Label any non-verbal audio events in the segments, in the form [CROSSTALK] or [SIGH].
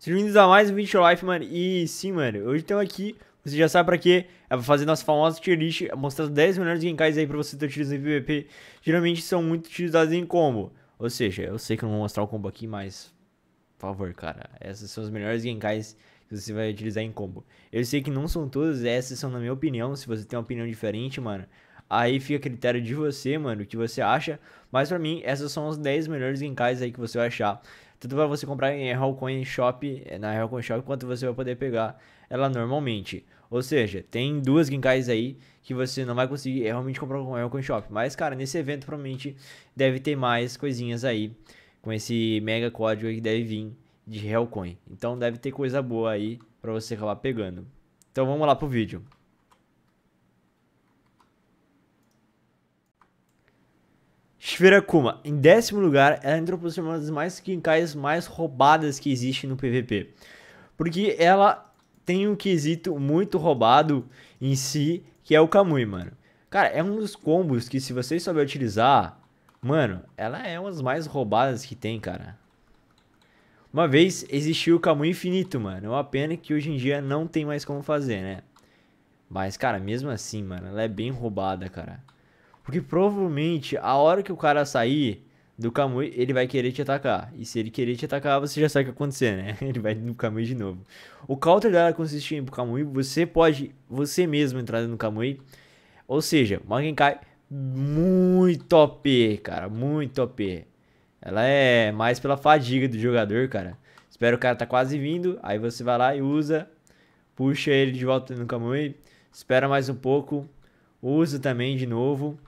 Sejam bem-vindos a mais um vídeo Life, mano. E sim, mano, hoje estamos aqui, você já sabe pra quê. É pra fazer nossa famosa tier list, mostrar os 10 melhores Genkais aí pra você ter utilizado em PvP. Geralmente são muito utilizados em combo. Ou seja, eu sei que eu não vou mostrar o combo aqui, mas... Por favor, cara, essas são as melhores Genkais que você vai utilizar em combo. Eu sei que não são todas, essas são na minha opinião. Se você tem uma opinião diferente, mano, Aí fica a critério de você, mano, o que você acha. Mas para mim, essas são as 10 melhores Genkais aí que você vai achar. Tanto para você comprar em Hellcoin Shop, eh, na Hellcoin Shop, quanto você vai poder pegar ela normalmente. Ou seja, tem duas guincais aí que você não vai conseguir eh, realmente comprar com o Hellcoin Shop. Mas, cara, nesse evento provavelmente deve ter mais coisinhas aí com esse mega código que deve vir de Hellcoin. Então deve ter coisa boa aí para você acabar pegando. Então vamos lá pro vídeo. Shiverakuma, em décimo lugar, ela entrou por ser uma das mais quincais mais roubadas que existe no PVP. Porque ela tem um quesito muito roubado em si, que é o Kamui, mano. Cara, é um dos combos que se você souber utilizar, mano, ela é uma das mais roubadas que tem, cara. Uma vez existiu o Kamui Infinito, mano. É uma pena que hoje em dia não tem mais como fazer, né? Mas, cara, mesmo assim, mano, ela é bem roubada, cara. Porque provavelmente a hora que o cara sair do Kamui, ele vai querer te atacar. E se ele querer te atacar, você já sabe o que acontecer, né? [LAUGHS] Ele vai no Kamui de novo. O counter dela consiste em Kamui, você pode você mesmo entrar no Kamui. Ou seja, uma Genkai muito OP, cara, muito OP. Ela é mais pela fadiga do jogador, cara. Espera o cara tá quase vindo, aí você vai lá e usa, puxa ele de volta no Kamui, espera mais um pouco, usa também de novo.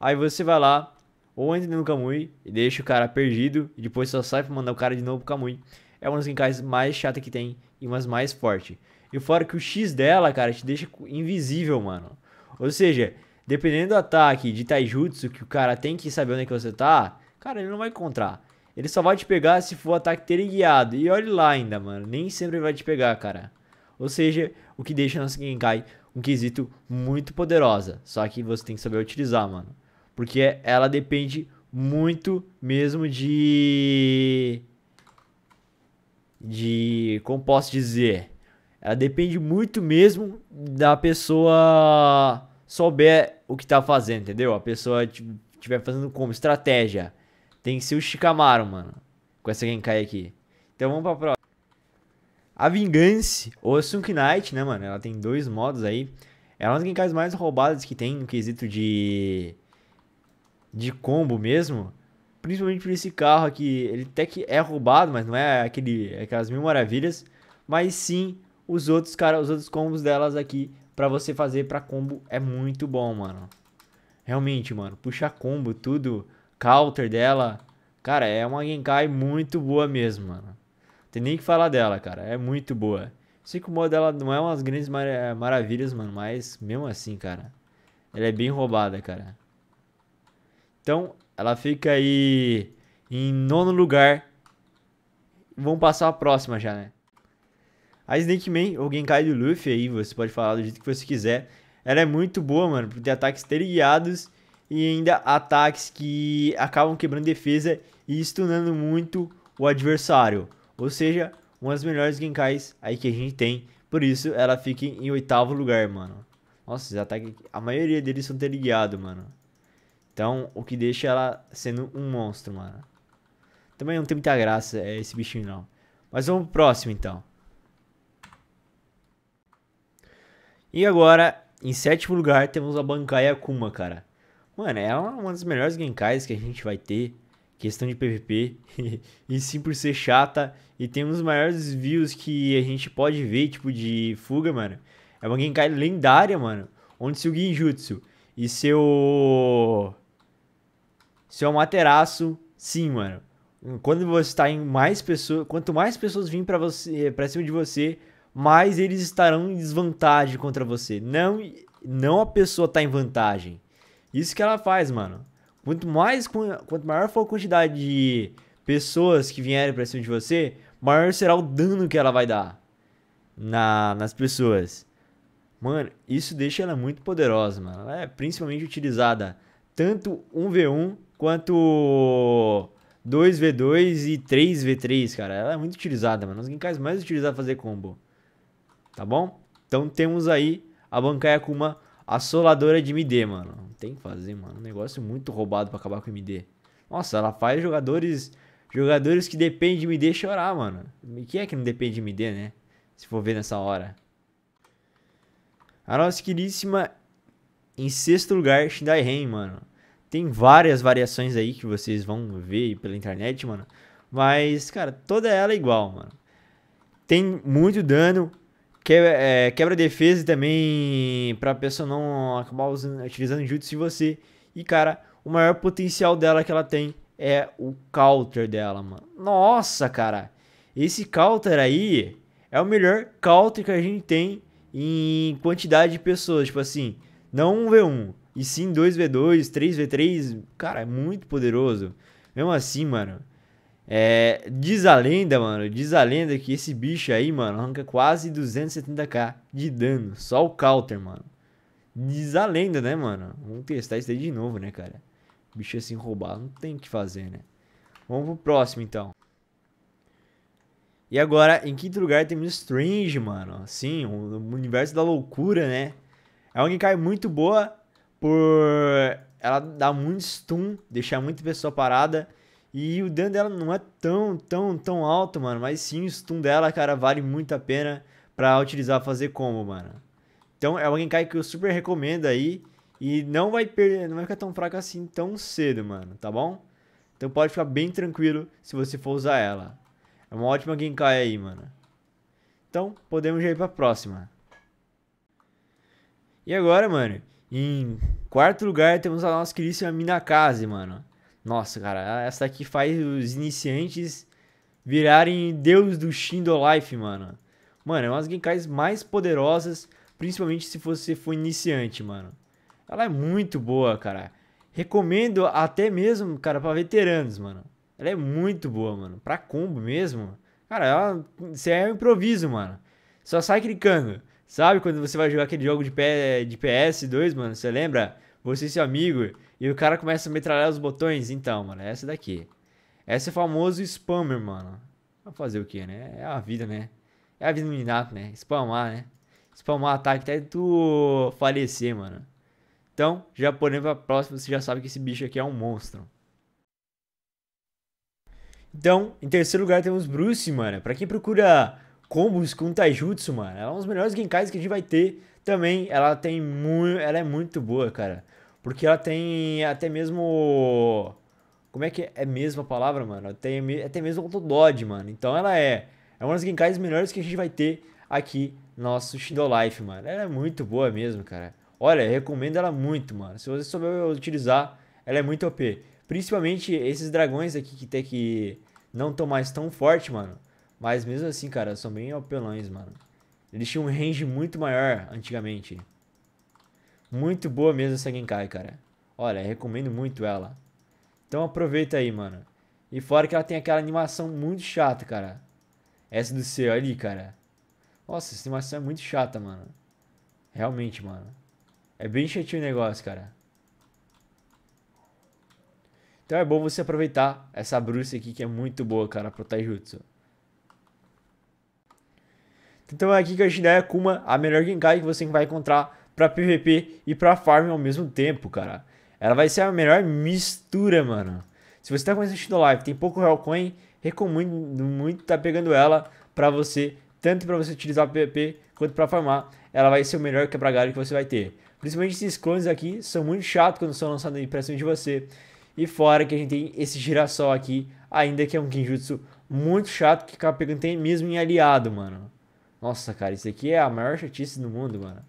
Aí você vai lá, ou entra no Kamui e deixa o cara perdido, e depois só sai pra mandar o cara de novo pro Kamui. É uma das gincais mais chata que tem e umas mais forte. E fora que o X dela, cara, te deixa invisível, mano. Ou seja, dependendo do ataque de Taijutsu que o cara tem que saber onde é que você tá, cara, ele não vai encontrar. Ele só vai te pegar se for o ataque ter guiado. E olhe lá ainda, mano. Nem sempre vai te pegar, cara. Ou seja, o que deixa a nossa Genkai um quesito muito poderosa. Só que você tem que saber utilizar, mano. Porque ela depende muito mesmo de. De. Como posso dizer? Ela depende muito mesmo da pessoa souber o que tá fazendo, entendeu? A pessoa tiver fazendo como? Estratégia. Tem que ser o Shikamaru, mano. Com essa Genkai aqui. Então vamos pra próxima. A Vingança, ou Sunk Knight, né, mano? Ela tem dois modos aí. Ela é uma das Genkais mais roubadas que tem no quesito de de combo mesmo, principalmente por esse carro aqui, ele até que é roubado, mas não é aquele é aquelas mil maravilhas, mas sim os outros cara, os outros combos delas aqui para você fazer para combo é muito bom, mano. Realmente, mano, puxar combo tudo, counter dela, cara, é uma Genkai muito boa mesmo, mano. Tem nem que falar dela, cara, é muito boa. Sei que o modo dela não é umas grandes mar maravilhas, mano, mas mesmo assim, cara, ela é bem roubada, cara. Então, ela fica aí em nono lugar. Vamos passar a próxima já, né? A Snake Man, ou Genkai do Luffy aí, você pode falar do jeito que você quiser. Ela é muito boa, mano, por ter ataques guiados e ainda ataques que acabam quebrando defesa e stunando muito o adversário. Ou seja, uma das melhores Genkais aí que a gente tem. Por isso, ela fica em oitavo lugar, mano. Nossa, esse ataques, a maioria deles são teleguiados, mano. Então, o que deixa ela sendo um monstro, mano. Também não tem muita graça é, esse bichinho, não. Mas vamos pro próximo, então. E agora, em sétimo lugar, temos a Bankai Akuma, cara. Mano, ela é uma das melhores Genkais que a gente vai ter. Questão de PVP. [LAUGHS] e sim por ser chata. E tem um dos maiores views que a gente pode ver, tipo, de fuga, mano. É uma Genkai lendária, mano. Onde seu Genjutsu e seu se é um materaço, sim, mano. Hum, quando você está em mais pessoas, quanto mais pessoas virem para você, eh, para cima de você, mais eles estarão em desvantagem contra você. Não, não a pessoa tá em vantagem. Isso que ela faz, mano. Quanto mais quanto maior for a quantidade de pessoas que vierem para cima de você, maior será o dano que ela vai dar na, nas pessoas. Mano, isso deixa ela muito poderosa, mano. Ela é principalmente utilizada tanto 1v1 quanto 2v2 e 3v3, cara. Ela é muito utilizada, mano. Os Ginkais mais utilizados pra fazer combo. Tá bom? Então temos aí a Bankai Akuma assoladora de MD, mano. tem que fazer, mano. Um negócio muito roubado pra acabar com o MD. Nossa, ela faz jogadores jogadores que dependem de MD chorar, mano. E quem é que não depende de MD, né? Se for ver nessa hora. A nossa queridíssima em sexto lugar, Shindai Ren, mano. Tem várias variações aí que vocês vão ver pela internet, mano. Mas, cara, toda ela é igual, mano. Tem muito dano. Quebra, é, quebra defesa também pra pessoa não acabar usando, utilizando jutsu em você. E, cara, o maior potencial dela que ela tem é o counter dela, mano. Nossa, cara. Esse counter aí é o melhor counter que a gente tem em quantidade de pessoas. Tipo assim, não 1v1, e sim 2v2, 3v3, cara, é muito poderoso. Mesmo assim, mano. É, diz a lenda, mano, diz a lenda que esse bicho aí, mano, arranca quase 270k de dano, só o counter, mano. Diz a lenda, né, mano? Vamos testar isso aí de novo, né, cara? Bicho assim roubado, não tem o que fazer, né? Vamos pro próximo, então. E agora, em quinto lugar, temos Strange, mano. Sim, o universo da loucura, né? É uma cai muito boa, por ela dar muito stun, deixar muita pessoa parada. E o dano dela não é tão, tão, tão alto, mano. Mas sim, o stun dela, cara, vale muito a pena pra utilizar fazer combo, mano. Então é uma Genkai que eu super recomendo aí. E não vai perder, não vai ficar tão fraca assim tão cedo, mano, tá bom? Então pode ficar bem tranquilo se você for usar ela. É uma ótima Genkai aí, mano. Então, podemos já ir pra próxima. E agora, mano, em quarto lugar, temos a nossa queríssima Minakaze, mano. Nossa, cara, essa aqui faz os iniciantes virarem deus do Shindo Life, mano. Mano, é uma das Genkais mais poderosas, principalmente se você for iniciante, mano. Ela é muito boa, cara. Recomendo até mesmo, cara, para veteranos, mano. Ela é muito boa, mano. Pra combo mesmo. Cara, ela, você é um improviso, mano. Só sai clicando. Sabe quando você vai jogar aquele jogo de, P... de PS2, mano? Você lembra? Você e seu amigo. E o cara começa a metralhar os botões. Então, mano, é essa daqui. Essa é famoso spammer, mano. Vai fazer o que, né? É a vida, né? É a vida do meninato, né? Spamar, né? Spamar ataque até tu falecer, mano. Então, já porém pra próxima, você já sabe que esse bicho aqui é um monstro. Então, em terceiro lugar temos Bruce, mano. Pra quem procura combos com Taijutsu, mano. Ela é um dos melhores Genkais que a gente vai ter também. Ela tem muito. Ela é muito boa, cara. Porque ela tem até mesmo. Como é que é, é mesmo a palavra, mano? Ela tem até mesmo autododge, mano. Então ela é. É uma das Genkais melhores que a gente vai ter aqui no nosso Shindo Life, mano. Ela é muito boa mesmo, cara. Olha, recomendo ela muito, mano. Se você souber utilizar, ela é muito OP. Principalmente esses dragões aqui que tem que não tão mais tão forte, mano. Mas mesmo assim, cara, são bem apelões, mano. Eles tinham um range muito maior antigamente. Muito boa mesmo essa Genkai, cara. Olha, recomendo muito ela. Então aproveita aí, mano. E fora que ela tem aquela animação muito chata, cara. Essa do C ali, cara. Nossa, essa animação é muito chata, mano. Realmente, mano. É bem chatinho o negócio, cara. Então é bom você aproveitar essa bruxa aqui que é muito boa, cara, pro Taijutsu. Então é aqui que a gente Jiraiya Kuma, a melhor Genkai que você vai encontrar para PVP e para farm ao mesmo tempo, cara. Ela vai ser a melhor mistura, mano. Se você tá com esse live, tem pouco real coin, recomendo muito tá pegando ela para você, tanto para você utilizar PVP quanto para farmar. Ela vai ser o melhor quebra-galho que você vai ter. Principalmente esses clones aqui são muito chatos quando são lançados pra cima de você. E fora que a gente tem esse girassol aqui, ainda que é um Kinjutsu muito chato que acaba pegando até mesmo em aliado, mano. Nossa, cara, isso aqui é a maior chatice do mundo, mano.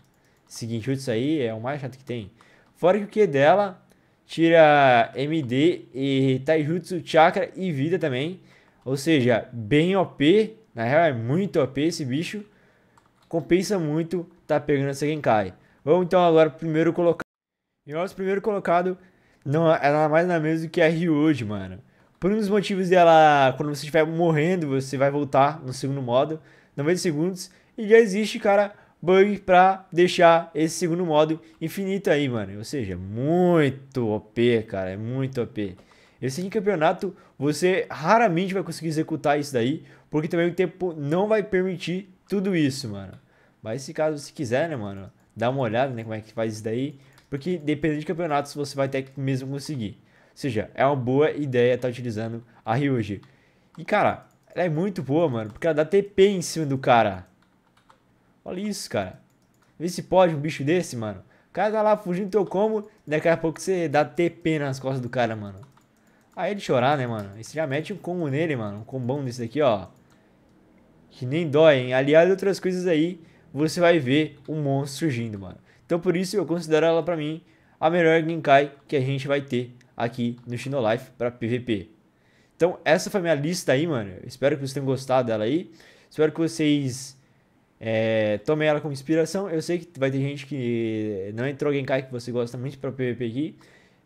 Esse Genjutsu aí é o mais chato que tem. Fora que o Q dela tira MD e Taijutsu, Chakra e Vida também. Ou seja, bem OP. Na real é muito OP esse bicho. Compensa muito tá pegando essa Genkai. Vamos então agora pro primeiro colocado. E nosso primeiro colocado não é, é nada mais nada menos do que a Ryuji, mano. Por um dos motivos dela, quando você estiver morrendo, você vai voltar no segundo modo. 90 segundos. E já existe, cara, bug para deixar esse segundo modo infinito aí, mano. Ou seja, muito OP, cara, é muito OP. Esse aqui, campeonato, você raramente vai conseguir executar isso daí, porque também o tempo não vai permitir tudo isso, mano. Mas se caso você quiser, né, mano, dá uma olhada, né, como é que faz isso daí, porque dependendo de campeonatos você vai ter que mesmo conseguir. Ou seja, é uma boa ideia estar tá utilizando a Ryuji. E, cara, ela é muito boa, mano. Porque ela dá TP em cima do cara. Olha isso, cara. Vê se pode um bicho desse, mano. O cara tá lá fugindo do teu combo. Daqui a pouco você dá TP nas costas do cara, mano. Aí ele chorar, né, mano? E você já mete um combo nele, mano. Um combão desse aqui, ó. Que nem dói, hein? Aliado a outras coisas aí, você vai ver um monstro surgindo, mano. Então por isso eu considero ela pra mim a melhor Genkai que a gente vai ter aqui no Shino Life pra PVP. Então, essa foi minha lista aí, mano. Espero que vocês tenham gostado dela aí. Espero que vocês é, tomem ela como inspiração. Eu sei que vai ter gente que não entrou Genkai que você gosta muito para PVP aqui.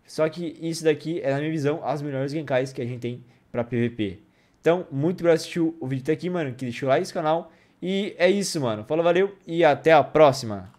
Só que isso daqui é, na minha visão, as melhores Genkais que a gente tem para PVP. Então, muito obrigado por assistir o vídeo até aqui, mano. Que deixa o like nesse canal. E é isso, mano. Falou, valeu e até a próxima.